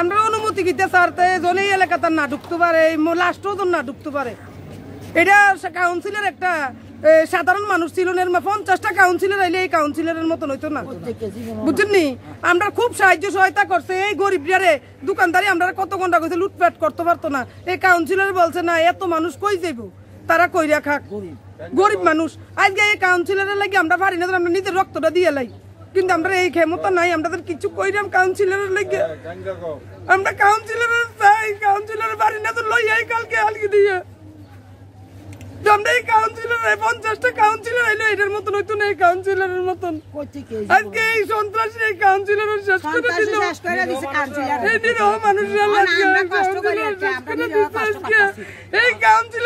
আমরা অনুমতি দিতে স্যার তো এই এলাকাতে এলাকা তার না ঢুকতে পারে লাস্ট ওজন না ঢুকতে পারে এটা কাউন্সিলের একটা সাধারণ মানুষ ছিল না পঞ্চাশটা কাউন্সিলর আইলে এই কাউন্সিলরের মতন হইতো না বুঝছেন আমরা খুব সাহায্য সহায়তা করছে এই গরিবরারে দোকানদারি আমরা কত ঘন্টা করছে লুটপাট করতে পারতো না এই কাউন্সিলর বলছে না এত মানুষ কই যাইব তারা কইরা খাক গরিব মানুষ আজকে এই কাউন্সিলরের লাগে আমরা পারি না আমরা নিজের রক্তটা দিয়ে লাই কিন্তু আমরা এই ক্ষমতা নাই তো কিছু কইরাম কাউন্সিলরের লাগে হ্যাঁ, আমরা কাউন্সিলরের চাই কাউন্সিলর বাড়ি না তো লইয়াই কালকে হালকি দিয়ে এই পঞ্চাশটা কাউন্সিলর হইলো এটার মতন এই কাউন্সিলরের মতন আজকে এই সন্ত্রাসী এই কাউন্সিলরের শেষ করে দিল এই দিন এই কাউন্সিলর